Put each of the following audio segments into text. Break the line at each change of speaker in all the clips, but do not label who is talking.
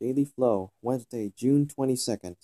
Daily Flow, Wednesday, June twenty-second.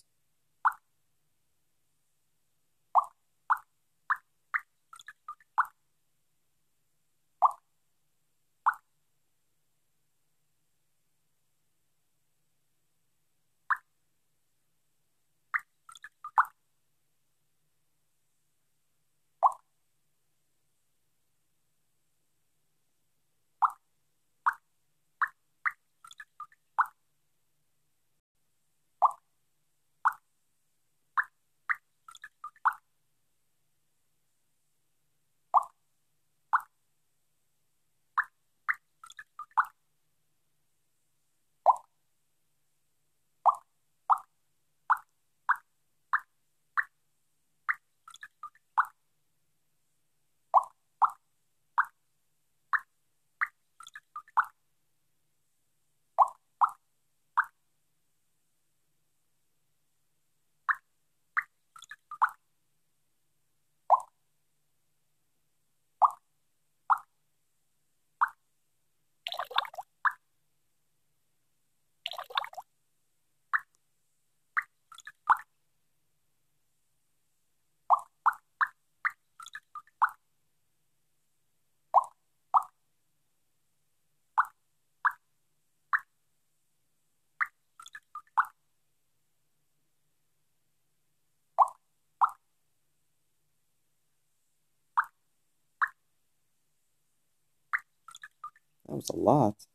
That was a lot.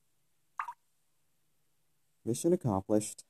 Mission accomplished.